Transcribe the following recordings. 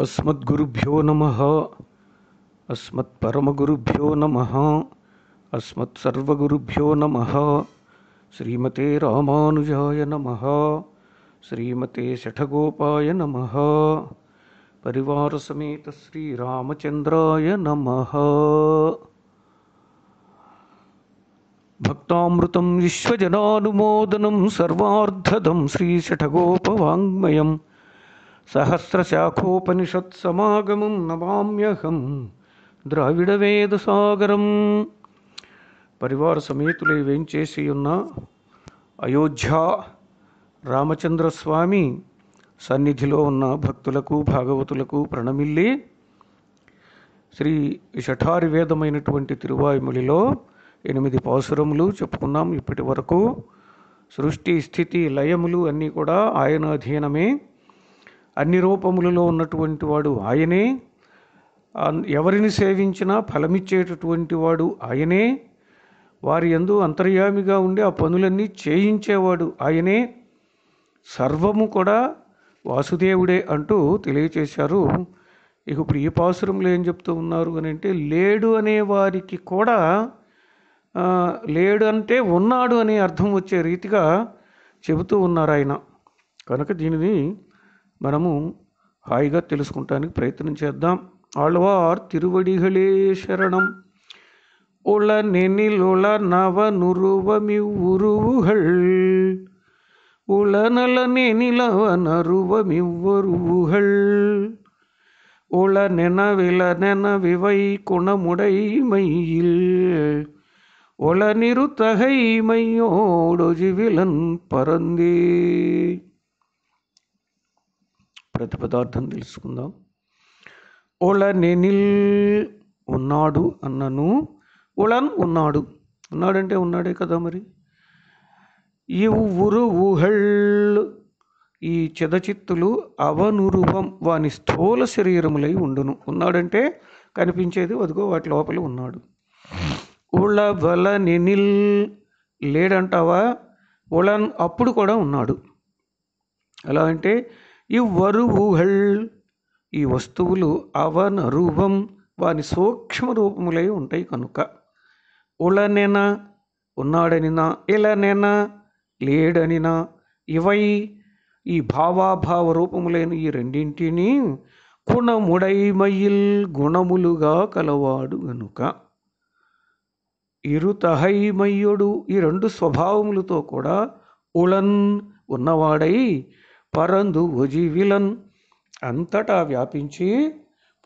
अस्मद्गुरुभ्यो नमः अस्मत्परमगुरुभ्यो नमः अस्मत्सर्वगुरुभ्यो नमः श्रीमते रामानुजाय नमः श्रीमते शठगोपाय नमः परिवारसमेत श्रीरामचन्द्राय नमः भक्तामृतं विश्वजनानुमोदनं सर्वार्धदं श्रीशठगोपवाङ्मयम् సహస్రశాఖోపనిషత్సమాగమం నమామ్యహం వేద సాగరం పరివార సమేతులై వేంచేసి ఉన్న అయోధ్య రామచంద్రస్వామి సన్నిధిలో ఉన్న భక్తులకు భాగవతులకు ప్రణమిల్లి శ్రీ షఠారి వేదమైనటువంటి తిరువాయుములిలో ఎనిమిది పాసురములు చెప్పుకున్నాం ఇప్పటి వరకు సృష్టి స్థితి లయములు అన్నీ కూడా ఆయన అధీనమే అన్ని రూపములలో ఉన్నటువంటి వాడు ఆయనే ఎవరిని సేవించినా ఫలమిచ్చేటటువంటి వాడు ఆయనే వారి ఎందు అంతర్యామిగా ఉండి ఆ పనులన్నీ చేయించేవాడు ఆయనే సర్వము కూడా వాసుదేవుడే అంటూ తెలియచేశారు ఇక ఇప్పుడు ఈ పాసురంలో ఏం చెప్తూ ఉన్నారు అని అంటే లేడు అనే వారికి కూడా లేడు అంటే ఉన్నాడు అనే అర్థం వచ్చే రీతిగా చెబుతూ ఉన్నారు ఆయన కనుక దీనిని మనము హాయిగా తెలుసుకుంటానికి ప్రయత్నం చేద్దాం ఆళ్వార్ తిరువడిగలే శరణం ఉళ నెనిలుళ నవ నురువమి ఉరువుగల్ నల నెని నెనిలవ నరువమి ఉరువుగల్ ఉళ నెనవిల నెనవివై కుణముడైమయ్యిల్ ఒళ నిరుతగైమయ్యోడొజివిలన్ పరందే ప్రతి పదార్థం తెలుసుకుందాం ఓళ నెనిల్ ఉన్నాడు అన్నను ఉళన్ ఉన్నాడు ఉన్నాడంటే ఉన్నాడే కదా మరి ఇవ్వురు ఊహళ్ ఈ చెదచిత్తులు అవనురూపం వాని స్థూల శరీరములై ఉండును ఉన్నాడంటే కనిపించేది వదుకో వాటి లోపల ఉన్నాడు ఉళ వల నెనిల్ లేడంటావా ఉళన్ అప్పుడు కూడా ఉన్నాడు ఎలా అంటే ఊహల్ ఈ వస్తువులు అవన రూపం వాని సూక్ష్మ రూపములై ఉంటాయి కనుక ఉళనెన ఉన్నాడనినా ఇలనెన లేడనినా ఇవై ఈ భావాభావ రూపములైన ఈ రెండింటినీ కుణముడైమయిల్ గుణములుగా కలవాడు గనుక ఇరుతహైమయ్యుడు ఈ రెండు స్వభావములతో కూడా ఉళన్ ఉన్నవాడై పరందు ఒజివిలన్ అంతటా వ్యాపించి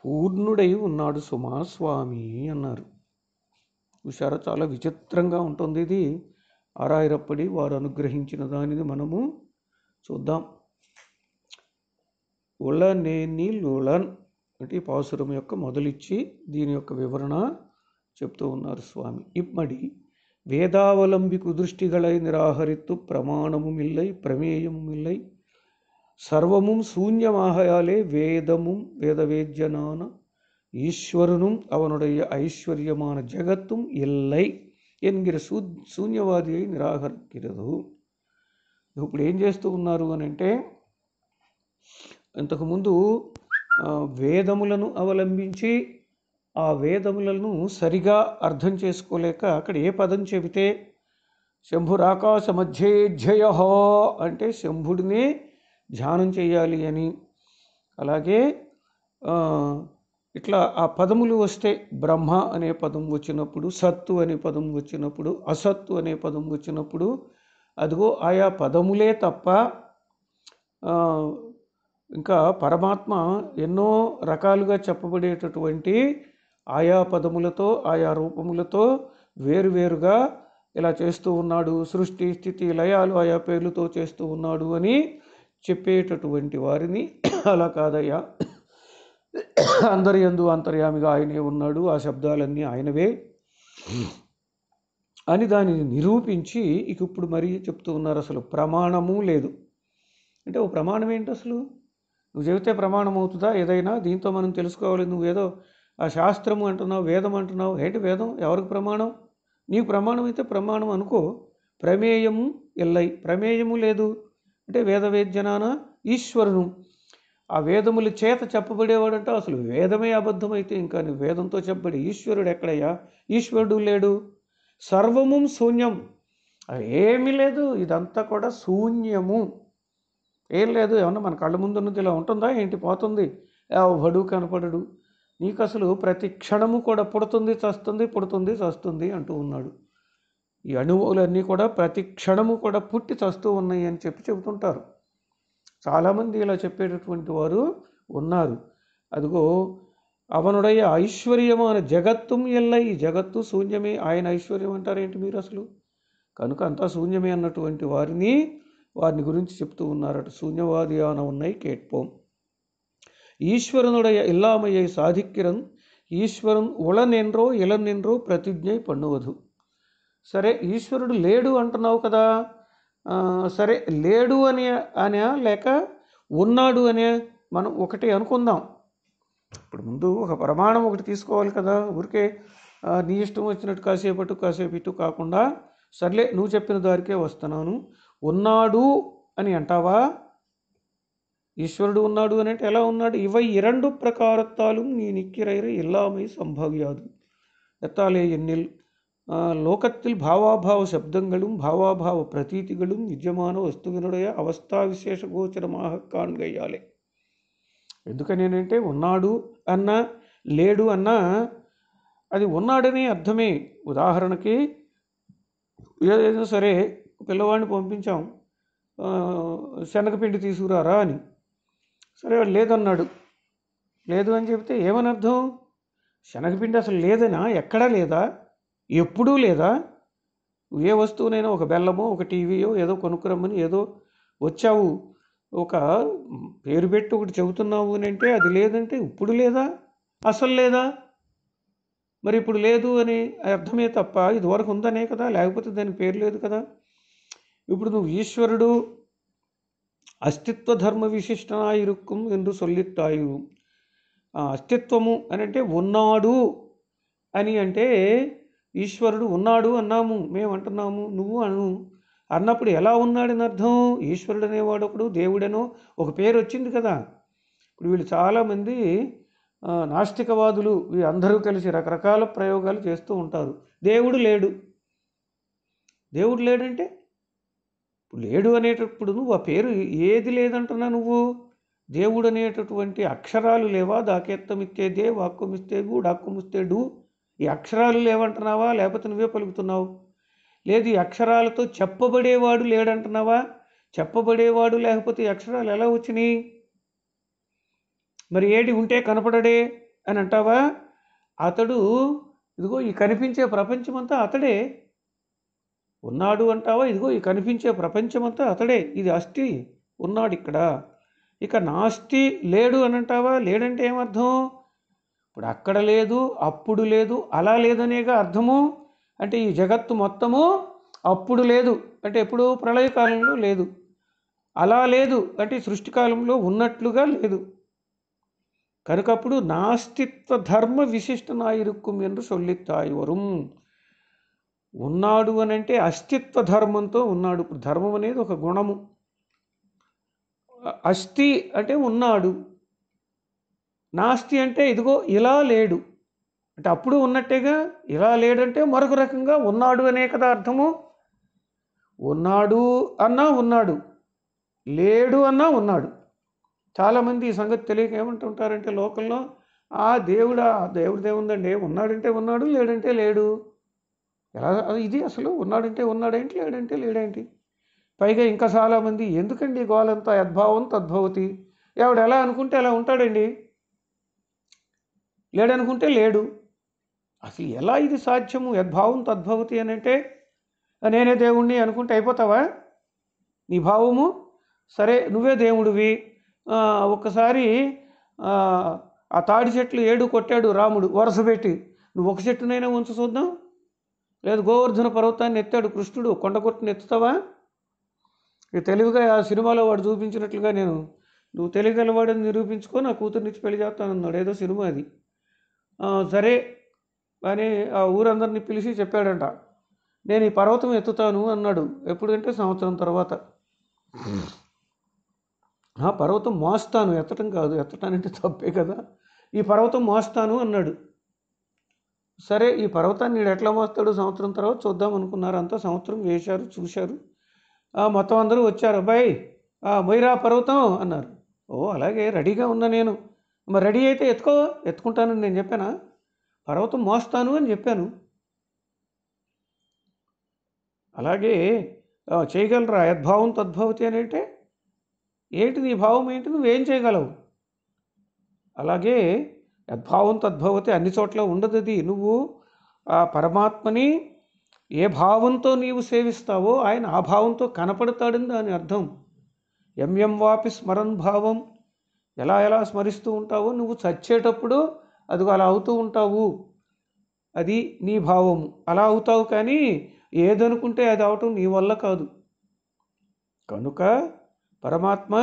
పూర్ణుడై ఉన్నాడు సుమాస్వామి అన్నారు చూసారా చాలా విచిత్రంగా ఉంటుంది ఇది ఆరాయిరప్పడి వారు అనుగ్రహించిన దానిని మనము చూద్దాం ఉలనేని లులన్ అంటే పాసురం యొక్క మొదలిచ్చి దీని యొక్క వివరణ చెప్తూ ఉన్నారు స్వామి ఇప్పటి వేదావలంబికు దృష్టిగలై నిరాహరిత్తు ప్రమాణము మిల్లై ప్రమేయము మిల్లై சர்வமும் சூன்யமாகையாலே வேதமும் வேதவேத்யனான ஈஸ்வரனும் அவனுடைய ஐஸ்வர்யமான ஜெகத்தும் இல்லை ఎన్గిర శూ శూన్యవాది అయి నిరాకరించదు ఇప్పుడు ఏం చేస్తూ ఉన్నారు అని అంటే ఇంతకుముందు వేదములను అవలంబించి ఆ వేదములను సరిగా అర్థం చేసుకోలేక అక్కడ ఏ పదం చెబితే శంభురాకాశ మధ్యే అంటే శంభుడిని ధ్యానం చేయాలి అని అలాగే ఇట్లా ఆ పదములు వస్తే బ్రహ్మ అనే పదం వచ్చినప్పుడు సత్తు అనే పదం వచ్చినప్పుడు అసత్తు అనే పదం వచ్చినప్పుడు అదిగో ఆయా పదములే తప్ప ఇంకా పరమాత్మ ఎన్నో రకాలుగా చెప్పబడేటటువంటి ఆయా పదములతో ఆయా రూపములతో వేరువేరుగా ఇలా చేస్తూ ఉన్నాడు సృష్టి స్థితి లయాలు ఆయా పేర్లతో చేస్తూ ఉన్నాడు అని చెప్పేటటువంటి వారిని అలా కాదయ్యా అందరి ఎందు అంతర్యామిగా ఆయనే ఉన్నాడు ఆ శబ్దాలన్నీ ఆయనవే అని దానిని నిరూపించి ఇక ఇప్పుడు మరీ చెప్తూ ఉన్నారు అసలు ప్రమాణము లేదు అంటే ఓ ప్రమాణం ఏంటి అసలు నువ్వు చెబితే ప్రమాణం అవుతుందా ఏదైనా దీంతో మనం తెలుసుకోవాలి నువ్వు ఏదో ఆ శాస్త్రము అంటున్నావు వేదం అంటున్నావు ఏంటి వేదం ఎవరికి ప్రమాణం నీకు ప్రమాణం అయితే ప్రమాణం అనుకో ప్రమేయము ఎల్లై ప్రమేయము లేదు అంటే వేదవేద్యనాన ఈశ్వరును ఆ వేదముల చేత చెప్పబడేవాడంటే అసలు వేదమే అబద్ధమైతే ఇంకా నీ వేదంతో చెప్పబడి ఈశ్వరుడు ఎక్కడయ్యా ఈశ్వరుడు లేడు సర్వము శూన్యం ఏమీ లేదు ఇదంతా కూడా శూన్యము ఏం లేదు ఏమన్నా మన కళ్ళ ముందున్నది ఇలా ఉంటుందా ఏంటి పోతుంది బడు కనపడడు నీకు అసలు ప్రతి క్షణము కూడా పుడుతుంది చస్తుంది పుడుతుంది చస్తుంది అంటూ ఉన్నాడు ఈ అణువులన్నీ కూడా ప్రతి క్షణము కూడా పుట్టి చస్తూ ఉన్నాయి అని చెప్పి చెబుతుంటారు చాలామంది ఇలా చెప్పేటటువంటి వారు ఉన్నారు అదిగో అవనుడయ్య ఐశ్వర్యమాన జగత్తుం ఎల్ల ఈ జగత్తు శూన్యమే ఆయన ఐశ్వర్యం అంటారేంటి మీరు అసలు కనుక అంతా శూన్యమే అన్నటువంటి వారిని వారిని గురించి చెప్తూ ఉన్నారట శూన్యవాది ఆన ఉన్నాయి కేట్పోం ஈஸ்வரனுடைய இல்லாமையை சாதிக்கிறன் ஈஸ்வரன் உளனென்றோ இளனென்றோ ప్రతిజ్ఞై பண்ணுவது సరే ఈశ్వరుడు లేడు అంటున్నావు కదా సరే లేడు అని అనే లేక ఉన్నాడు అనే మనం ఒకటి అనుకుందాం ఇప్పుడు ముందు ఒక ప్రమాణం ఒకటి తీసుకోవాలి కదా ఊరికే నీ ఇష్టం వచ్చినట్టు కాసేపట్టు కాసేపు ఇటు కాకుండా సర్లే నువ్వు చెప్పిన దారికే వస్తున్నాను ఉన్నాడు అని అంటావా ఈశ్వరుడు ఉన్నాడు అని అంటే ఎలా ఉన్నాడు ఇవై ఇరండు ప్రకారత్తాలు నీ నిక్కిరైర ఇల్లామై సంభవ్యాదు ఎత్తాలే ఎన్నిల్ லோகத்தில் பாவாபாவ சப்தங்களும் பாவாபாவ பிரதீதிகளும் வித்தியமான வஸ்துவினுடைய அவஸ்தா விசேஷ கோச்சரமாக காண்கையாலே ఎందుకనేనంటే ఉన్నాడు అన్నా లేడు అన్నా అది ఉన్నాడనే అర్థమే ఉదాహరణకి ఏదైనా సరే పిల్లవాడిని పంపించాం శనగపిండి తీసుకురారా అని సరే వాడు లేదన్నాడు లేదు అని చెప్తే ఏమని అర్థం శనగపిండి అసలు లేదనా ఎక్కడా లేదా ఎప్పుడూ లేదా ఏ వస్తువునైనా ఒక బెల్లమో ఒక టీవీయో ఏదో కొనుక్కురమ్మని ఏదో వచ్చావు ఒక పేరు పెట్టి ఒకటి చెబుతున్నావు అని అంటే అది లేదంటే ఇప్పుడు లేదా అసలు లేదా మరి ఇప్పుడు లేదు అని అర్థమే తప్ప ఇదివరకు ఉందనే కదా లేకపోతే దాని పేరు లేదు కదా ఇప్పుడు నువ్వు ఈశ్వరుడు అస్తిత్వ ధర్మ విశిష్టనా ఇరుక్కుం ఎందు సొల్లిత్తాయు అస్తిత్వము అని అంటే ఉన్నాడు అని అంటే ఈశ్వరుడు ఉన్నాడు అన్నాము మేమంటున్నాము నువ్వు అను అన్నప్పుడు ఎలా ఉన్నాడని అర్థం ఈశ్వరుడు అనేవాడు ఒకడు దేవుడనో ఒక పేరు వచ్చింది కదా ఇప్పుడు వీళ్ళు చాలామంది నాస్తికవాదులు అందరూ కలిసి రకరకాల ప్రయోగాలు చేస్తూ ఉంటారు దేవుడు లేడు దేవుడు లేడంటే లేడు అనేటప్పుడు నువ్వు ఆ పేరు ఏది లేదంటున్నా నువ్వు దేవుడు అనేటటువంటి అక్షరాలు లేవా దాకేత్తమిస్తే దే వాక్కుమిస్తే గూడాక్కుమిస్తే డూ ఈ అక్షరాలు లేవంటున్నావా లేకపోతే నువ్వే పలుకుతున్నావు లేదు ఈ అక్షరాలతో చెప్పబడేవాడు లేడంటున్నావా చెప్పబడేవాడు లేకపోతే ఈ అక్షరాలు ఎలా వచ్చినాయి మరి ఏడి ఉంటే కనపడడే అని అంటావా అతడు ఇదిగో ఈ కనిపించే ప్రపంచమంతా అతడే ఉన్నాడు అంటావా ఇదిగో ఈ కనిపించే ప్రపంచమంతా అతడే ఇది అస్థి ఉన్నాడు ఇక్కడ ఇక నాస్తి లేడు అని అంటావా లేడంటే ఏమర్థం ఇప్పుడు అక్కడ లేదు అప్పుడు లేదు అలా లేదనేగా అర్థము అంటే ఈ జగత్తు మొత్తము అప్పుడు లేదు అంటే ఎప్పుడు ప్రళయకాలంలో లేదు అలా లేదు అంటే సృష్టికాలంలో ఉన్నట్లుగా లేదు కనుకప్పుడు నాస్తిత్వ ధర్మ విశిష్టనాయిరుక్కుం ఎందు సొల్లిత్తాయి వరుం ఉన్నాడు అనంటే అస్తిత్వ ధర్మంతో ఉన్నాడు ధర్మం అనేది ఒక గుణము అస్థి అంటే ఉన్నాడు నాస్తి అంటే ఇదిగో ఇలా లేడు అంటే అప్పుడు ఉన్నట్టేగా ఇలా లేడంటే మరొక రకంగా ఉన్నాడు అనే కదా అర్థము ఉన్నాడు అన్నా ఉన్నాడు లేడు అన్నా ఉన్నాడు చాలామంది ఈ సంగతి తెలియక ఏమంటుంటారంటే లోకంలో ఆ దేవుడా దేవుడు దేవుందండి ఉన్నాడంటే ఉన్నాడు లేడంటే లేడు ఎలా ఇది అసలు ఉన్నాడంటే ఉన్నాడేంటి లేడంటే లేడేంటి పైగా ఇంకా చాలామంది ఎందుకండి గోలంతా యద్భావం తద్భవతి ఎవడు ఎలా అనుకుంటే అలా ఉంటాడండి లేడనుకుంటే లేడు అసలు ఎలా ఇది సాధ్యము యద్భావం తద్భవతి అని అంటే నేనే దేవుణ్ణి అనుకుంటే అయిపోతావా నీ భావము సరే నువ్వే దేవుడివి ఒక్కసారి ఆ తాడి చెట్లు ఏడు కొట్టాడు రాముడు వరుస పెట్టి నువ్వు ఒక చెట్టునైనా ఉంచు చూద్దాం లేదు గోవర్ధన పర్వతాన్ని ఎత్తాడు కృష్ణుడు కొండ కొట్టుని ఎత్తుతావా తెలివిగా ఆ సినిమాలో వాడు చూపించినట్లుగా నేను నువ్వు తెలివిగలవాడని ఆ నా కూతురునిచ్చి పెళ్లి చేస్తానన్నాడు ఏదో సినిమా అది సరే అని ఆ ఊరందరిని పిలిచి చెప్పాడంట నేను ఈ పర్వతం ఎత్తుతాను అన్నాడు ఎప్పుడంటే సంవత్సరం తర్వాత ఆ పర్వతం మోస్తాను ఎత్తటం కాదు ఎత్తటానంటే తప్పే కదా ఈ పర్వతం మోస్తాను అన్నాడు సరే ఈ పర్వతాన్ని నేను ఎట్లా మోస్తాడు సంవత్సరం తర్వాత చూద్దాం అనుకున్నారు అంతా సంవత్సరం వేశారు చూశారు మొత్తం అందరూ వచ్చారు అబ్బాయి మొయిరా పర్వతం అన్నారు ఓ అలాగే రెడీగా ఉన్నా నేను మరి రెడీ అయితే ఎత్తుకో ఎత్తుకుంటానని నేను చెప్పానా పర్వతం మోస్తాను అని చెప్పాను అలాగే చేయగలరా యద్భావం తద్భవతి అని అంటే ఏంటి నీ భావం ఏంటి నువ్వేం చేయగలవు అలాగే యద్భావం తద్భవతి అన్ని చోట్ల ఉండదు అది నువ్వు ఆ పరమాత్మని ఏ భావంతో నీవు సేవిస్తావో ఆయన ఆ భావంతో కనపడతాడని దాని అర్థం ఎంఎం వాపి స్మరణ్ భావం ఎలా ఎలా స్మరిస్తూ ఉంటావో నువ్వు చచ్చేటప్పుడు అదిగో అలా అవుతూ ఉంటావు అది నీ భావము అలా అవుతావు కానీ ఏదనుకుంటే అది అవటం నీ వల్ల కాదు కనుక పరమాత్మ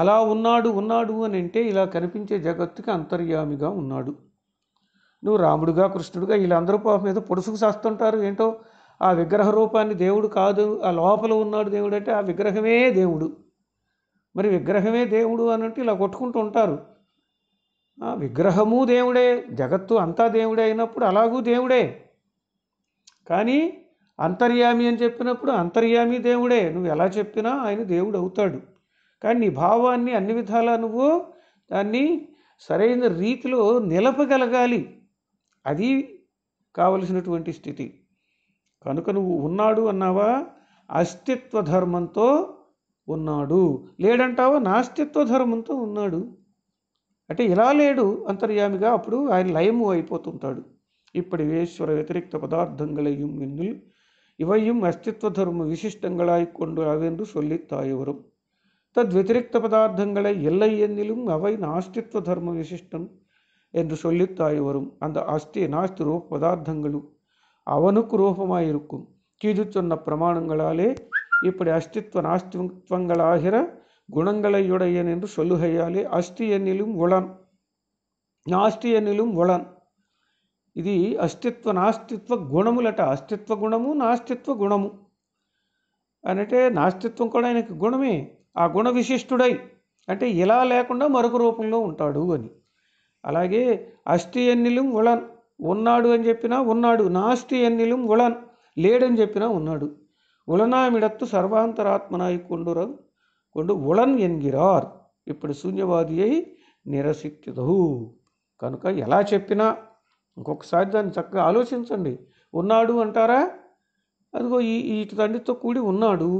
అలా ఉన్నాడు ఉన్నాడు అని అంటే ఇలా కనిపించే జగత్తుకి అంతర్యామిగా ఉన్నాడు నువ్వు రాముడుగా కృష్ణుడుగా వీళ్ళందరూ పాప మీద పొడుసుకు చేస్తుంటారు ఏంటో ఆ విగ్రహ రూపాన్ని దేవుడు కాదు ఆ లోపల ఉన్నాడు దేవుడు అంటే ఆ విగ్రహమే దేవుడు మరి విగ్రహమే దేవుడు అన్నట్టు ఇలా కొట్టుకుంటూ ఉంటారు విగ్రహము దేవుడే జగత్తు అంతా దేవుడే అయినప్పుడు అలాగూ దేవుడే కానీ అంతర్యామి అని చెప్పినప్పుడు అంతర్యామి దేవుడే నువ్వు ఎలా చెప్పినా ఆయన దేవుడు అవుతాడు కానీ నీ భావాన్ని అన్ని విధాలా నువ్వు దాన్ని సరైన రీతిలో నిలపగలగాలి అది కావలసినటువంటి స్థితి కనుక నువ్వు ఉన్నాడు అన్నావా అస్తిత్వ ధర్మంతో ఉన్నాడు లేడంటావా నాస్తిత్వ ధర్మంతో ఉన్నాడు అంటే ఇలా లేడు అంతర్యామిగా అప్పుడు ఆయన లయము అయిపోతుంటాడు இப்படி ஈஸ்வர வத்திரிக்த பதார்த்தங்களையும் என்னில் இவையும் அஸ்தித்வ தர்ம விசிஷ்டங்களாய் கொண்டுள்ளவென்று சொல்லித்தாய் வரும் தத் வத்திரிக்த பதார்த்தங்களை இல்லை என்னிலும் அவை நாஸ்தித்வ தர்ம விசிஷ்டம் என்று சொல்லித்தாய் வரும் அந்த அஸ்தி நாஸ்தி ரூப பதார்த்தங்களும் அவனுக்கு ரூபமாயிருக்கும் கீது சொன்ன பிரமாணங்களாலே இப்படி அஸ்தித்வ నాస్తిత్వంగా ఆహిర குணங்களையுடையன் என்று சொல்லுகையாலே அஸ்தி என்னிலும் உளன் నాస్తి అనిలం వళన్ ఇది అస్తిత్వ నాస్తిత్వ గుణములట అస్తిత్వ గుణము నాస్తిత్వ గుణము అంటే నాస్తిత్వం కూడా ఆయనకి గుణమే ఆ గుణ విశిష్టుడై అంటే ఇలా లేకుండా మరొక రూపంలో ఉంటాడు అని అలాగే అస్థి ఎన్నిలు ఉళన్ ఉన్నాడు అని చెప్పినా ఉన్నాడు నాస్తి ఎన్నిలు ఉళన్ లేడని చెప్పినా ఉన్నాడు உலனாமிடத்து சர்வாந்தராத்மனாய் கொண்டுற கொண்டு உளன் என்கிறார் ఇప్పుడు శూన్యవాదియై నిరసిక్తుదు కనుక ఎలా చెప్పినా ఇంకొకసారి దాన్ని చక్కగా ఆలోచించండి ఉన్నాడు అంటారా అదిగో ఈ ఇటు తండ్రితో కూడి ఉన్నాడు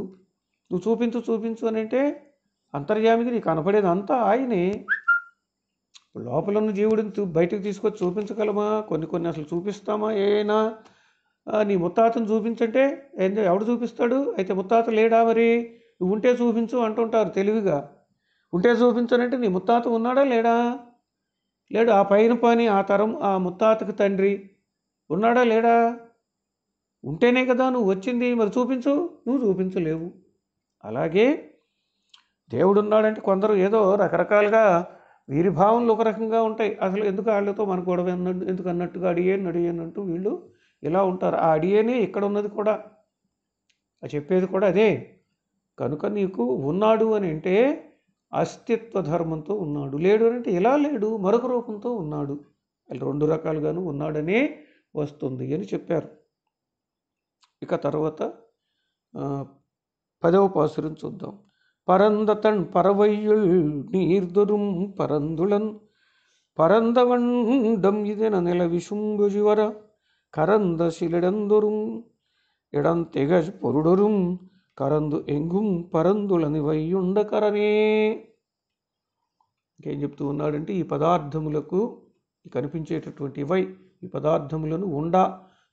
నువ్వు చూపించు చూపించు అని అంటే అంతర్యామికి నీకు కనపడేది అంతా ఆయనే లోపల ఉన్న జీవుడిని బయటకు తీసుకొచ్చి చూపించగలమా కొన్ని కొన్ని అసలు చూపిస్తామా ఏనా నీ ముత్తాతను చూపించంటే ఎవడు చూపిస్తాడు అయితే ముత్తాత లేడా మరి నువ్వు ఉంటే చూపించు అంటుంటారు తెలివిగా ఉంటే చూపించనంటే నీ ముత్తాత ఉన్నాడా లేడా లేడు ఆ పైన పని ఆ తరం ఆ ముత్తాతకు తండ్రి ఉన్నాడా లేడా ఉంటేనే కదా నువ్వు వచ్చింది మరి చూపించు నువ్వు చూపించలేవు అలాగే దేవుడు ఉన్నాడంటే కొందరు ఏదో రకరకాలుగా వీరి భావనలు ఒక రకంగా ఉంటాయి అసలు ఎందుకు వాళ్ళతో మనకు గొడవ ఎందుకు అన్నట్టుగా అడిగాను అడిగాను అంటూ వీళ్ళు ఇలా ఉంటారు ఆ అడియేనే ఇక్కడ ఉన్నది కూడా ఆ చెప్పేది కూడా అదే కనుక నీకు ఉన్నాడు అని అంటే అస్తిత్వ ధర్మంతో ఉన్నాడు లేడు అని అంటే ఇలా లేడు మరొక రూపంతో ఉన్నాడు రెండు రకాలుగాను ఉన్నాడనే వస్తుంది అని చెప్పారు ఇక తర్వాత పదవ పాసురం చూద్దాం పరవయ్యుల్ பறவையுள் நீர்தொரும் పరందవండం ఇదే నెల நிலவிசும்புஜுவர கரந்த சிலிடந்தொரும் இடந்திகழ் பொருடொரும் கரந்து పరందులని పరందులనివయ్యుండ కరమే ఏం చెప్తూ ఉన్నాడంటే ఈ పదార్థములకు కనిపించేటటువంటి వై ఈ పదార్థములను ఉండ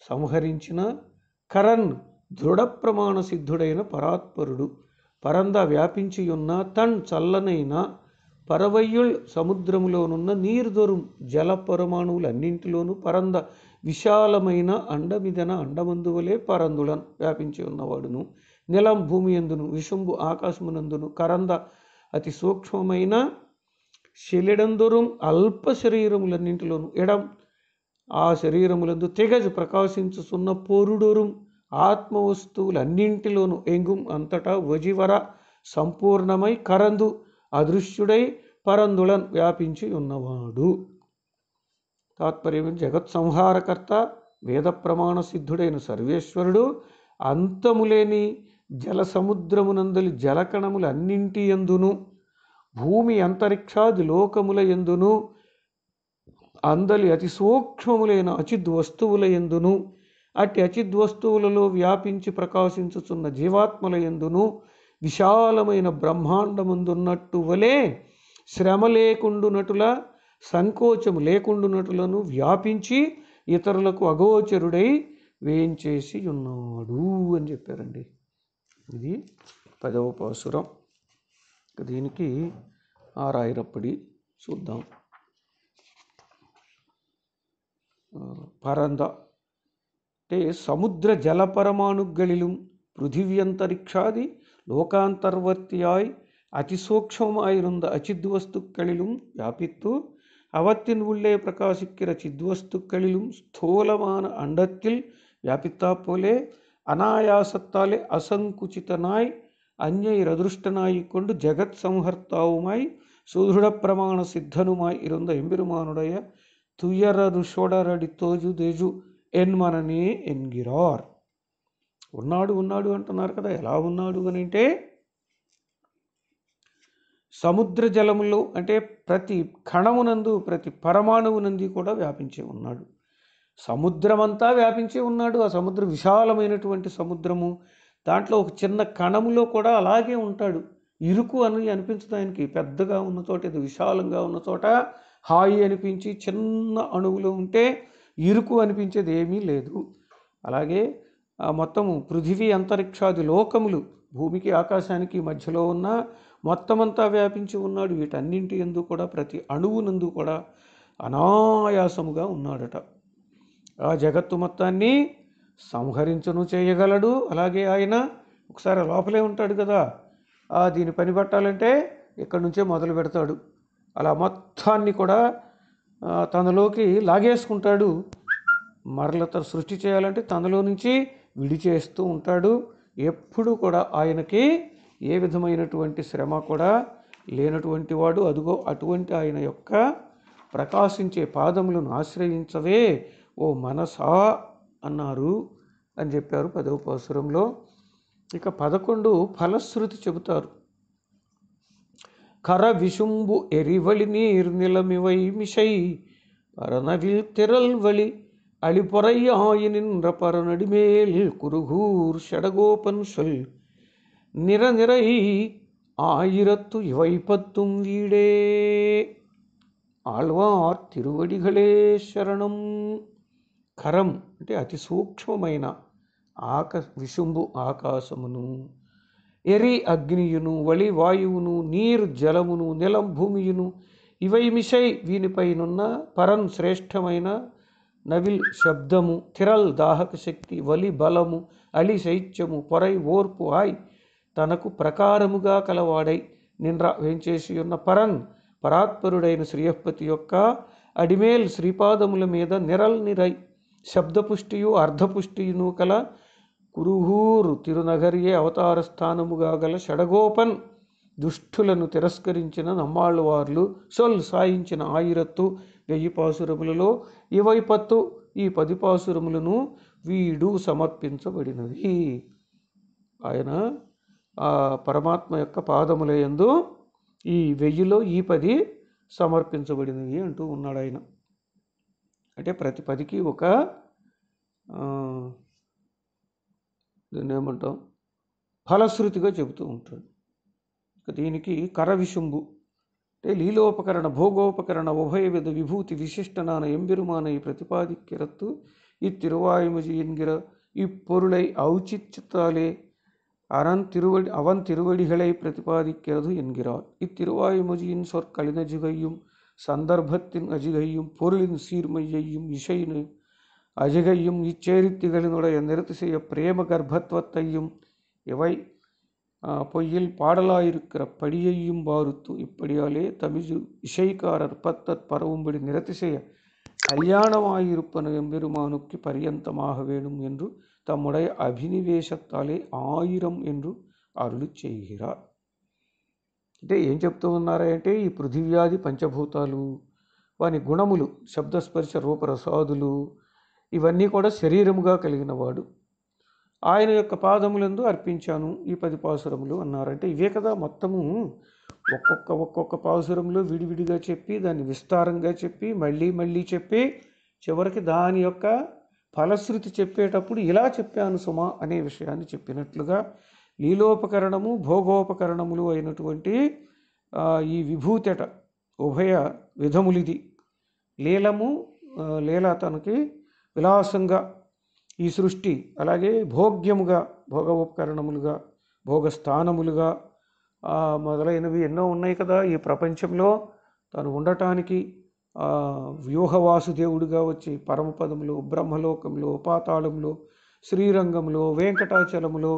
సంహరించిన కరన్ దృఢ ప్రమాణ సిద్ధుడైన పరాత్పరుడు పరంద వ్యాపించియున్న తన్ చల్లనైన పరవయ్యుళ్ సముద్రములోనున్న నీరుదొరుం జల పరమాణువులన్నింటిలోనూ పరంద విశాలమైన అండమిదన అండమందువలే పరందుళన్ వ్యాపించి ఉన్నవాడును నిలం భూమి ఎందును విషంబు ఆకాశమునందును కరంద అతి సూక్ష్మమైన శలిడందరం అల్ప శరీరములన్నింటిలోను ఎడం ఆ శరీరములందు తెగజు ప్రకాశించుచున్న పొరుడొరుం ఆత్మ వస్తువులన్నింటిలోను ఎంగుం అంతటా వజివర సంపూర్ణమై కరందు అదృశ్యుడై పరందుళన్ వ్యాపించి ఉన్నవాడు తాత్పర్యం జగత్ సంహారకర్త వేద ప్రమాణ సిద్ధుడైన సర్వేశ్వరుడు అంతములేని జల సముద్రమునందలి జలకణములన్నింటి ఎందును భూమి అంతరిక్షాది లోకముల ఎందును అందలి అతి సూక్ష్మములైన అచిద్ వస్తువుల ఎందును అట్టి అచిద్ వస్తువులలో వ్యాపించి ప్రకాశించుచున్న జీవాత్మల ఎందును విశాలమైన బ్రహ్మాండముందున్నట్టు వలె శ్రమ లేకుండునటుల సంకోచము లేకుండునట్లను వ్యాపించి ఇతరులకు అగోచరుడై వేయించేసి ఉన్నాడు అని చెప్పారండి ఇది పదవ పాసురం దీనికి ఆరాయిరప్పటి చూద్దాం పరంద అంటే సముద్ర జల పరమాణుగళిലും പൃഥിവ്യന്തരിക്ഷാദി అతి അതിസൂക്ഷ്മമായിരുന്ന അചിത് വസ്തുക്കളിലും വ്യാപിത്തു அவற்றின் உள்ளே பிரகாசிக்கிற சித்வஸ்துக்களிலும் ஸ்தூலமான அண்டத்தில் வியாபித்தா போலே அனாயாசத்தாலே அசங்குச்சிதனாய் அந்நையர் அதிருஷ்டனாயிக் கொண்டு ஜெகத் சம்ஹர்த்தாவுமாய் சுதிருட பிரமாண சித்தனுமாய் இருந்த எம்பெருமானுடைய துயரரு சொடரடி தோஜு தேஜு என் மனனே என்கிறார் ఉన్నాడు ఉన్నాడు అంటున్నారు కదా ఎలా ఉన్నాడు అని సముద్ర జలములో అంటే ప్రతి కణమునందు ప్రతి నందు కూడా వ్యాపించి ఉన్నాడు సముద్రమంతా వ్యాపించి ఉన్నాడు ఆ సముద్ర విశాలమైనటువంటి సముద్రము దాంట్లో ఒక చిన్న కణములో కూడా అలాగే ఉంటాడు ఇరుకు అని అనిపించదు ఆయనకి పెద్దగా ఉన్న చోట ఇది విశాలంగా ఉన్న చోట హాయి అనిపించి చిన్న అణువులో ఉంటే ఇరుకు అనిపించేది ఏమీ లేదు అలాగే మొత్తము పృథివీ అంతరిక్షాది లోకములు భూమికి ఆకాశానికి మధ్యలో ఉన్న మొత్తమంతా వ్యాపించి ఉన్నాడు వీటన్నింటి ఎందు కూడా ప్రతి అణువునందు కూడా అనాయాసముగా ఉన్నాడట ఆ జగత్తు మొత్తాన్ని సంహరించను చేయగలడు అలాగే ఆయన ఒకసారి లోపలే ఉంటాడు కదా దీని పని పట్టాలంటే ఇక్కడి నుంచే మొదలు పెడతాడు అలా మొత్తాన్ని కూడా తనలోకి లాగేసుకుంటాడు మరల తను సృష్టి చేయాలంటే తనలో నుంచి విడిచేస్తూ ఉంటాడు ఎప్పుడు కూడా ఆయనకి ఏ విధమైనటువంటి శ్రమ కూడా లేనటువంటి వాడు అదుగో అటువంటి ఆయన యొక్క ప్రకాశించే పాదములను ఆశ్రయించవే ఓ మనసా అన్నారు అని చెప్పారు పదవపాసురంలో ఇక పదకొండు ఫలశ్రుతి చెబుతారు కర విశుంబు ఎరివళి నీరు నిలమివై మిషై పరనవిల్ తిరల్వళి அழிபொறையாயினின்ற பரநடிமேல் కురుగూర్ షడగోపన్ சொல் నిరనిరై ஆயிரத்து இவைப்பத்தும் வீடே ఆళ్వార్ తిరువడిగలే శరణం ఖరం అంటే అతి సూక్ష్మమైన ఆక విశుంభు ఆకాశమును ఎరి అగ్నియును వలి వాయువును నీరు జలమును నిలం భూమియును ఇవై మిషై వీనిపైనున్న పరం శ్రేష్టమైన నవిల్ శబ్దము తిరల్ దాహక శక్తి వలి బలము అలి శైత్యము పొరై ఓర్పు ఆయ్ తనకు ప్రకారముగా కలవాడై నిండ్ర వేంచేసి ఉన్న పరన్ పరాత్పరుడైన శ్రీయపతి యొక్క అడిమేల్ శ్రీపాదముల మీద నిరల్ నిరై శబ్దపుష్టియు అర్ధపుష్టియును కల కురుహూరు తిరునగరియే అవతార స్థానముగా గల షడగోపన్ దుష్టులను తిరస్కరించిన నమ్మాళ్ళవార్లు సొల్ సాయించిన ఆయిరత్తు వెయ్యి పాసురములలో ఇవైపత్తు ఈ పది పాసురములను వీడు సమర్పించబడినవి ఆయన ఆ పరమాత్మ యొక్క పాదముల యందు ఈ వెయ్యిలో ఈ పది సమర్పించబడినవి అంటూ ఉన్నాడు ఆయన అంటే ప్రతి పదికి ఒక దీన్ని ఏమంటాం ఫలశ్రుతిగా చెబుతూ ఉంటాడు దీనికి విశుంభు అంటే లీలోపకరణ భోగోపకరణ ఉభయవిధ విభూతి విశిష్టనాన ఎంబిరుమాన ఈ ఈ తిరువాయుమజీన్గిర ఈ పొరులై ఔచిత్యతాలే அறன் திருவடி அவன் திருவடிகளை பிரதிபாதிக்கிறது என்கிறார் சொற்களின் அஜிகையும் சந்தர்ப்பத்தின் அஜிகையும் பொருளின் சீர்மையையும் இசையின் அஜிகையும் இச்சேரித்திகளினுடைய செய்ய பிரேம கர்ப்பத்துவத்தையும் இவை பொய்யில் பாடலாயிருக்கிற படியையும் வாருத்து இப்படியாலே தமிழ் இசைக்காரர் பத்தற் பரவும்படி செய்ய கல்யாணமாயிருப்பன எம்பெருமானுக்கு பரியந்தமாக வேணும் என்று தம்முடைய அபினிவேசத்தாலே ஆயிரம் என்று అరులు செய்கிறார் అంటే ఏం చెప్తూ ఉన్నారంటే ఈ పృథివ్యాధి పంచభూతాలు వాని గుణములు శబ్దస్పర్శ రూపరసాదులు ఇవన్నీ కూడా శరీరముగా కలిగిన వాడు ఆయన యొక్క పాదములందు అర్పించాను ఈ పది పాసురములు అన్నారంటే ఇవే కదా మొత్తము ఒక్కొక్క ఒక్కొక్క పాసురంలో విడివిడిగా చెప్పి దాన్ని విస్తారంగా చెప్పి మళ్ళీ మళ్ళీ చెప్పి చివరికి దాని యొక్క ఫలశ్రుతి చెప్పేటప్పుడు ఇలా చెప్పాను సుమ అనే విషయాన్ని చెప్పినట్లుగా లీలోపకరణము భోగోపకరణములు అయినటువంటి ఈ విభూతట ఉభయ విధములిది లీలము లీల తనకి విలాసంగా ఈ సృష్టి అలాగే భోగ్యముగా భోగోపకరణములుగా భోగస్థానములుగా మొదలైనవి ఎన్నో ఉన్నాయి కదా ఈ ప్రపంచంలో తను ఉండటానికి వ్యూహవాసుదేవుడిగా వచ్చి పరమపదంలో బ్రహ్మలోకంలో పాతాళంలో శ్రీరంగంలో వెంకటాచలంలో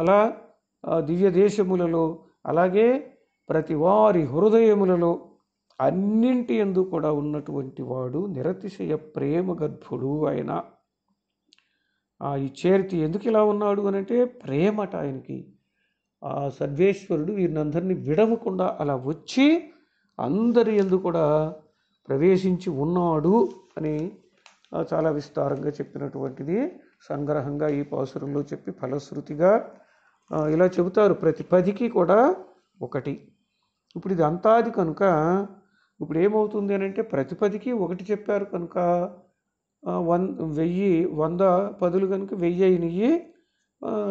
అలా దివ్య దేశములలో అలాగే ప్రతి వారి హృదయములలో అన్నింటి ఎందు కూడా ఉన్నటువంటి వాడు నిరతిశయ ప్రేమ గర్భుడు ఆయన ఈ చేరితి ఎందుకు ఇలా ఉన్నాడు అని అంటే ప్రేమట ఆయనకి ఆ సర్వేశ్వరుడు వీరినందరినీ విడవకుండా అలా వచ్చి అందరి ఎందు కూడా ప్రవేశించి ఉన్నాడు అని చాలా విస్తారంగా చెప్పినటువంటిది సంగ్రహంగా ఈ పాసురంలో చెప్పి ఫలశ్రుతిగా ఇలా చెబుతారు ప్రతి పదికి కూడా ఒకటి ఇప్పుడు ఇది అంతాది కనుక ఇప్పుడు ఏమవుతుంది అని అంటే ప్రతి పదికి ఒకటి చెప్పారు కనుక వన్ వెయ్యి వంద పదులు కనుక వెయ్యి అయినవి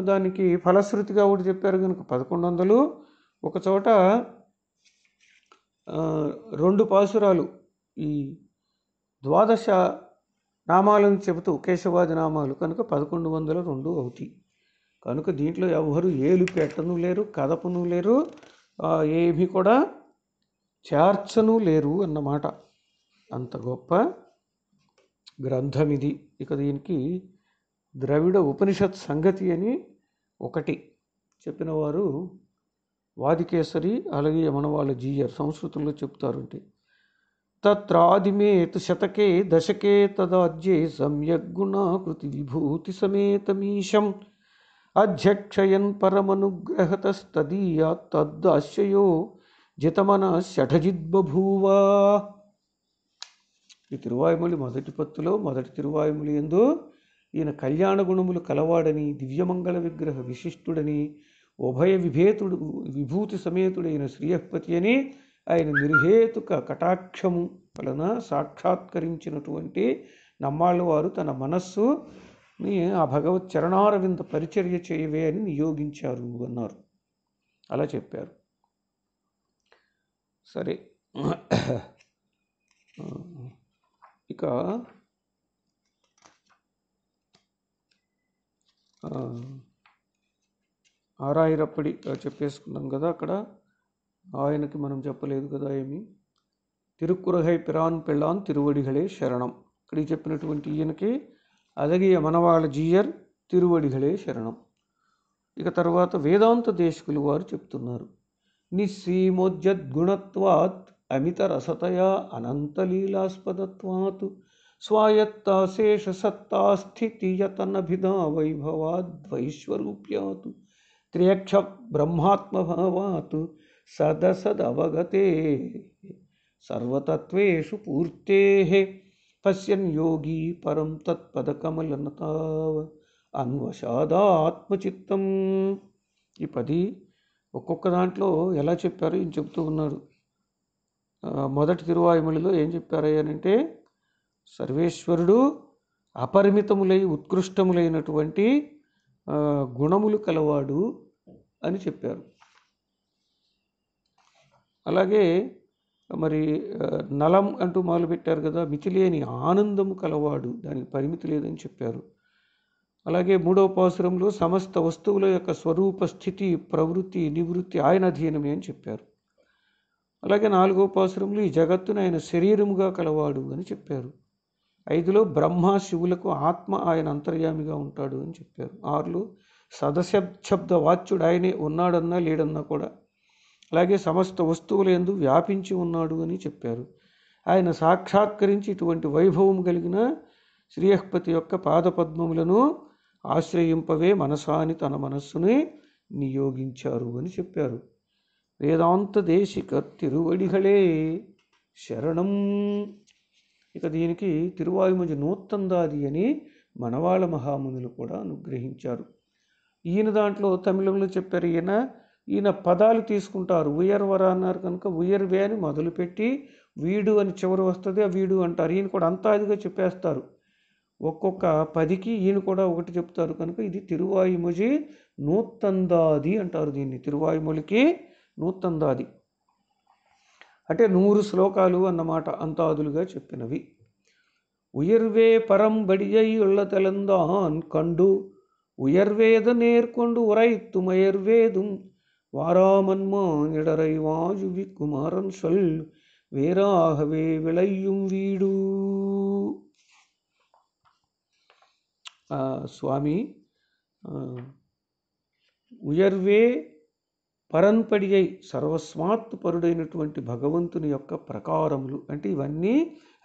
దానికి ఫలశ్రుతిగా ఒకటి చెప్పారు కనుక పదకొండు వందలు ఒక చోట రెండు పాసురాలు ఈ ద్వాదశ నామాలను చెబుతూ కేశవాది నామాలు కనుక పదకొండు వందల రెండు అవుతాయి కనుక దీంట్లో ఎవరు ఏలు పెట్టను లేరు కదపను లేరు ఏమి కూడా చేర్చను లేరు అన్నమాట అంత గొప్ప గ్రంథం ఇది ఇక దీనికి ద్రవిడ ఉపనిషత్ సంగతి అని ఒకటి చెప్పినవారు వాదికేసరి అలాగే యమనవాళ్ళ జీయర్ సంస్కృతంలో చెప్తారంటే తత్రాదిమేత్ శతకే దశకే తదాజ్యే సమ్యగ్గుణాకృతి విభూతి సమేతమీశం అధ్యక్షయన్ పరమనుగ్రహతస్తదీయా తద్దాశ్యయో జితమన షఠజిద్బభూవా ఈ తిరువాయుమలి మొదటి పత్తులో మొదటి తిరువాయుమలి ఎందు ఈయన కళ్యాణ గుణములు కలవాడని దివ్యమంగళ విగ్రహ విశిష్టుడని ఉభయ విభేతుడు విభూతి సమేతుడైన శ్రీయపతి అని ఆయన నిర్హేతుక కటాక్షము వలన సాక్షాత్కరించినటువంటి నమ్మాళ్ళవారు తన మనస్సుని ఆ భగవత్ చరణారవింద పరిచర్య చేయవే అని నియోగించారు అన్నారు అలా చెప్పారు సరే ఇక ఆరాయిరప్పడి చెప్పేసుకున్నాం కదా అక్కడ ఆయనకి మనం చెప్పలేదు కదా ఏమి తిరుక్కురహై పిరాన్ పెళ్ళాన్ తిరువడిగలే శరణం ఇక్కడ చెప్పినటువంటి ఈయనకి అదగియ మనవాళ్ళ జీయర్ తిరువడిగలే శరణం ఇక తర్వాత వేదాంత దేశకులు వారు చెప్తున్నారు నిస్సీమోజ్జద్గుణత్వాత్ అమిత రసతయా అనంతలీలాస్పదత్వాత్ స్వాయత్తాశేషసత్తాస్థితియతనభిధా వైభవాద్వైశ్వరూప్యాతు త్రియక్ష బ్రహ్మాత్మభావాతు సదసదవగతే సర్వతత్వేషు పూర్తే పశ్యన్ యోగి పరం తత్పదకమలనతావ అన్వషాదాత్మచిత్తం ఈ పది ఒక్కొక్క దాంట్లో ఎలా చెప్పారో ఈయన చెప్తూ ఉన్నారు మొదటి తిరువాయుమలిలో ఏం చెప్పారయ్యానంటే సర్వేశ్వరుడు అపరిమితములై ఉత్కృష్టములైనటువంటి గుణములు కలవాడు అని చెప్పారు అలాగే మరి నలం అంటూ మొదలుపెట్టారు కదా మితిలేని ఆనందము కలవాడు దానికి పరిమితి లేదని చెప్పారు అలాగే మూడవ పాసురంలో సమస్త వస్తువుల యొక్క స్వరూప స్థితి ప్రవృత్తి నివృత్తి ఆయన అధీనమే అని చెప్పారు అలాగే నాలుగవ పాసురంలో ఈ జగత్తును ఆయన శరీరముగా కలవాడు అని చెప్పారు ఐదులో బ్రహ్మ శివులకు ఆత్మ ఆయన అంతర్యామిగా ఉంటాడు అని చెప్పారు ఆరులో సదశబ్ద శబ్ద ఆయనే ఉన్నాడన్నా లేడన్నా కూడా అలాగే సమస్త వస్తువుల ఎందు వ్యాపించి ఉన్నాడు అని చెప్పారు ఆయన సాక్షాత్కరించి ఇటువంటి వైభవం కలిగిన శ్రీహపతి యొక్క పాదపద్మములను ఆశ్రయింపవే మనసాని తన మనస్సుని నియోగించారు అని చెప్పారు వేదాంత దేశిక తిరువడిగలే శరణం ఇక దీనికి తిరువాయుమజ నూతందాది అని మనవాళ మహామునులు కూడా అనుగ్రహించారు ఈయన దాంట్లో తమిళంలో చెప్పారు ఈయన ఈయన పదాలు తీసుకుంటారు ఉయర్వర అన్నారు కనుక ఉయర్వే అని మొదలుపెట్టి వీడు అని చివరి వస్తుంది ఆ వీడు అంటారు ఈయన కూడా అంతా అదిగా చెప్పేస్తారు ఒక్కొక్క పదికి ఈయన కూడా ఒకటి చెప్తారు కనుక ఇది తిరువాయుమొజి నూతందాది అంటారు దీన్ని తిరువాయుమొలికి నూతందాది అంటే నూరు శ్లోకాలు అన్నమాట అంతాదులుగా చెప్పినవి உயர்வே பரம்படியை ఉళ్ళ తెలందాన్ కండు உயர்வேத நேர்கொண்டு உரைத்து மயர்வேதும் வாராமன்மானிடரை வாயுவி குமாரன் சொல் வேறாகவே விளையும் வீடு சுவாமி ఉయర్వే పరంపడి అయి సర్వస్మాత్ పరుడైనటువంటి భగవంతుని యొక్క ప్రకారములు అంటే ఇవన్నీ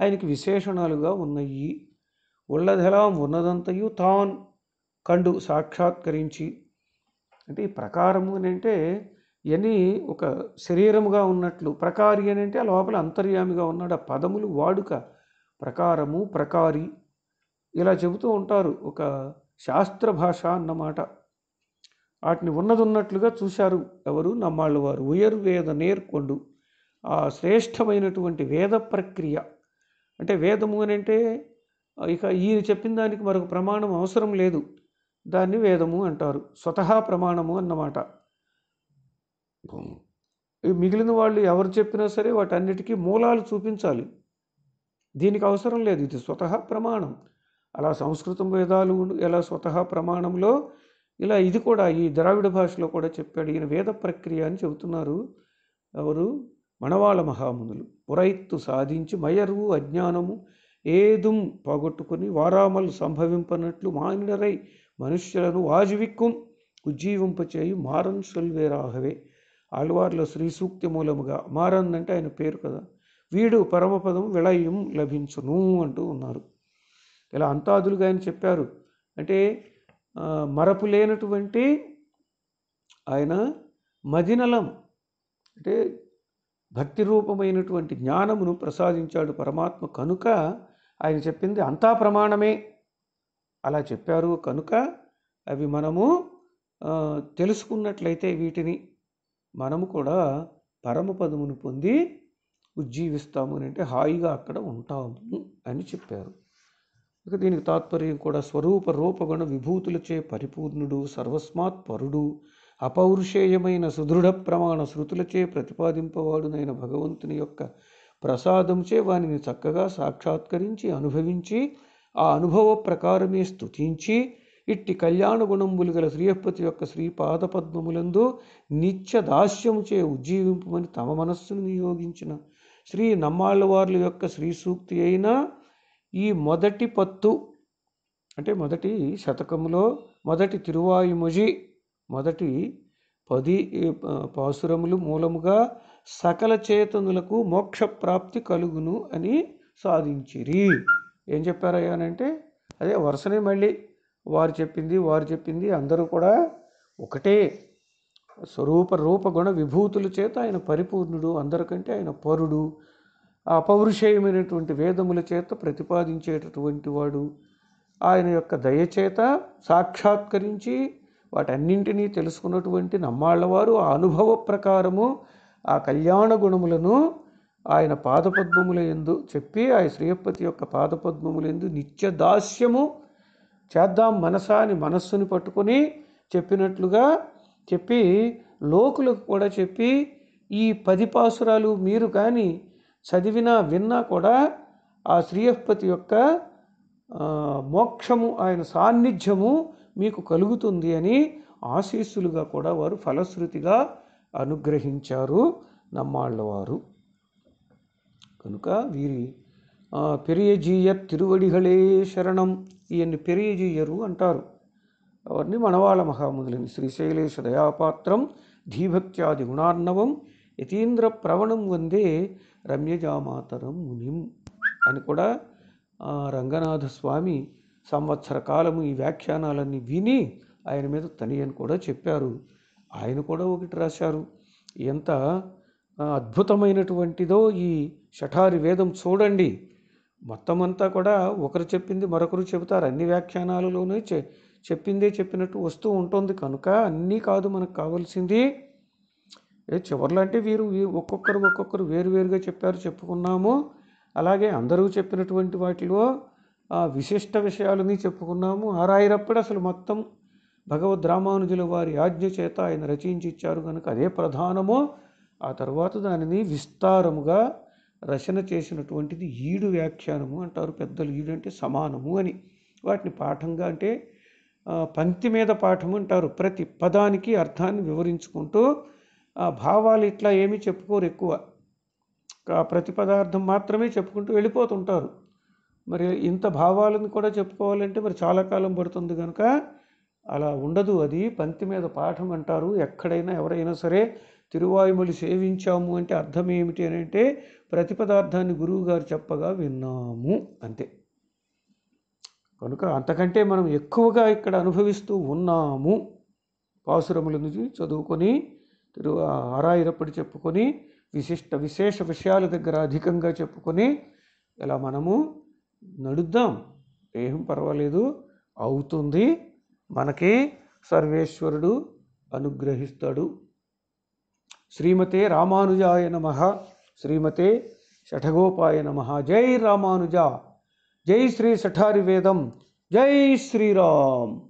ఆయనకి విశేషణాలుగా ఉన్నాయి ఉళ్ళదెలా ఉన్నదంతయు తాన్ కండు సాక్షాత్కరించి అంటే ఈ ప్రకారము అని అంటే ఇవన్నీ ఒక శరీరముగా ఉన్నట్లు ప్రకారి అని అంటే ఆ లోపల అంతర్యామిగా ఉన్నాడు ఆ పదములు వాడుక ప్రకారము ప్రకారి ఇలా చెబుతూ ఉంటారు ఒక శాస్త్ర భాష అన్నమాట వాటిని ఉన్నదున్నట్లుగా చూశారు ఎవరు నమ్మాళ్ళు వారు ఉయర్వేద నేర్కొండు ఆ శ్రేష్టమైనటువంటి వేద ప్రక్రియ అంటే వేదము అని అంటే ఇక ఈయన చెప్పిన దానికి మరొక ప్రమాణం అవసరం లేదు దాన్ని వేదము అంటారు స్వతహా ప్రమాణము అన్నమాట మిగిలిన వాళ్ళు ఎవరు చెప్పినా సరే వాటన్నిటికీ మూలాలు చూపించాలి దీనికి అవసరం లేదు ఇది స్వతహా ప్రమాణం అలా సంస్కృతం వేదాలు ఎలా స్వతహా ప్రమాణంలో ఇలా ఇది కూడా ఈ ద్రావిడ భాషలో కూడా చెప్పాడు ఈయన వేద ప్రక్రియ అని చెబుతున్నారు ఎవరు మణవాళ మహామునులు పురైత్తు సాధించి మయరువు అజ్ఞానము ఏదుం పోగొట్టుకుని వారామలు సంభవింపనట్లు మానిడరై మనుష్యులను వాజువిక్కుం ఉజ్జీవింపచేయు మారన్ సొల్వేరాహవే ఆళ్వార్ల శ్రీ సూక్తి మూలముగా మారన్ అంటే ఆయన పేరు కదా వీడు పరమపదం విలయం లభించును అంటూ ఉన్నారు ఇలా అంతాదులుగా ఆయన చెప్పారు అంటే మరపు లేనటువంటి ఆయన మదినలం అంటే భక్తి రూపమైనటువంటి జ్ఞానమును ప్రసాదించాడు పరమాత్మ కనుక ఆయన చెప్పింది అంతా ప్రమాణమే అలా చెప్పారు కనుక అవి మనము తెలుసుకున్నట్లయితే వీటిని మనము కూడా పరమపదమును పొంది ఉజ్జీవిస్తాము అని అంటే హాయిగా అక్కడ ఉంటాము అని చెప్పారు ఇక దీనికి తాత్పర్యం కూడా స్వరూప రూపగుణ విభూతులచే పరిపూర్ణుడు సర్వస్మాత్ పరుడు అపౌరుషేయమైన సుదృఢ ప్రమాణ శృతులచే ప్రతిపాదింపవాడునైన భగవంతుని యొక్క ప్రసాదంచే వానిని చక్కగా సాక్షాత్కరించి అనుభవించి ఆ అనుభవ ప్రకారమే స్థుతించి ఇట్టి కళ్యాణ గుణంబులు గల శ్రీయపతి యొక్క శ్రీపాద పద్మములందు నిత్య దాస్యముచే ఉజ్జీవింపుమని తమ మనస్సును నియోగించిన శ్రీ నమ్మాళ్ళవార్ల యొక్క శ్రీ సూక్తి అయిన ఈ మొదటి పత్తు అంటే మొదటి శతకంలో మొదటి తిరువాయుముజి మొదటి పది పాసురములు మూలముగా సకల చేతనులకు మోక్షప్రాప్తి కలుగును అని సాధించిరి ఏం చెప్పారయ్యా అంటే అదే వరుసనే మళ్ళీ వారు చెప్పింది వారు చెప్పింది అందరూ కూడా ఒకటే స్వరూప రూపగుణ విభూతుల చేత ఆయన పరిపూర్ణుడు అందరికంటే ఆయన పరుడు అపౌరుషేయమైనటువంటి వేదముల చేత ప్రతిపాదించేటటువంటి వాడు ఆయన యొక్క దయచేత సాక్షాత్కరించి వాటన్నింటినీ తెలుసుకున్నటువంటి నమ్మాళ్ళవారు ఆ అనుభవ ప్రకారము ఆ కళ్యాణ గుణములను ఆయన పాదపద్మముల ఎందు చెప్పి ఆయన శ్రీయపతి యొక్క పాదపద్మముల ఎందు నిత్య దాస్యము చేద్దాం మనసాని అని మనస్సుని పట్టుకొని చెప్పినట్లుగా చెప్పి లోకులకు కూడా చెప్పి ఈ పది పాసురాలు మీరు కానీ చదివినా విన్నా కూడా ఆ శ్రీయపతి యొక్క మోక్షము ఆయన సాన్నిధ్యము మీకు కలుగుతుంది అని ఆశీస్సులుగా కూడా వారు ఫలశ్రుతిగా అనుగ్రహించారు నమ్మాళ్ళవారు కనుక వీరి పెరియజీయ తిరువడిగలే శరణం ఈయన్ని పెరియజీయరు అంటారు అవన్నీ మనవాళ మహాముదులని శ్రీశైలేశ దయాపాత్రం ధీభక్త్యాది గుణార్ణవం యతీంద్ర ప్రవణం వందే రమ్యజామాతరం మునిం అని కూడా రంగనాథ స్వామి సంవత్సర కాలము ఈ వ్యాఖ్యానాలన్నీ విని ఆయన మీద అని కూడా చెప్పారు ఆయన కూడా ఒకటి రాశారు ఎంత అద్భుతమైనటువంటిదో ఈ షఠారి వేదం చూడండి మొత్తం అంతా కూడా ఒకరు చెప్పింది మరొకరు చెబుతారు అన్ని వ్యాఖ్యానాలలోనే చెప్పిందే చెప్పినట్టు వస్తూ ఉంటుంది కనుక అన్నీ కాదు మనకు కావాల్సింది చివరిలో అంటే వీరు ఒక్కొక్కరు ఒక్కొక్కరు వేరువేరుగా చెప్పారు చెప్పుకున్నాము అలాగే అందరూ చెప్పినటువంటి వాటిలో విశిష్ట విషయాలని చెప్పుకున్నాము ఆరాయినప్పుడు అసలు మొత్తం భగవద్ రామానుజుల వారి ఆజ్ఞ చేత ఆయన రచించి ఇచ్చారు కనుక అదే ప్రధానము ఆ తర్వాత దానిని విస్తారముగా రచన చేసినటువంటిది ఈడు వ్యాఖ్యానము అంటారు పెద్దలు ఈడు అంటే సమానము అని వాటిని పాఠంగా అంటే పంక్తి మీద పాఠం అంటారు ప్రతి పదానికి అర్థాన్ని వివరించుకుంటూ ఆ భావాలు ఇట్లా ఏమి చెప్పుకోరు ఎక్కువ ప్రతి పదార్థం మాత్రమే చెప్పుకుంటూ వెళ్ళిపోతుంటారు మరి ఇంత భావాలను కూడా చెప్పుకోవాలంటే మరి చాలా కాలం పడుతుంది కనుక అలా ఉండదు అది పంక్తి మీద పాఠం అంటారు ఎక్కడైనా ఎవరైనా సరే తిరువాయుములు సేవించాము అంటే అర్థం ఏమిటి అని అంటే ప్రతి పదార్థాన్ని గురువుగారు చెప్పగా విన్నాము అంతే కనుక అంతకంటే మనం ఎక్కువగా ఇక్కడ అనుభవిస్తూ ఉన్నాము పాసురముల నుంచి చదువుకొని తిరు ఆరాయినప్పుడు చెప్పుకొని విశిష్ట విశేష విషయాల దగ్గర అధికంగా చెప్పుకొని ఇలా మనము నడుద్దాం ఏం పర్వాలేదు అవుతుంది మనకి సర్వేశ్వరుడు అనుగ్రహిస్తాడు श्रीमते रामानुजाय नमः श्रीमते शठगोपाय नमः जय रामानुजा जय श्री सठारी वेदम जय श्री राम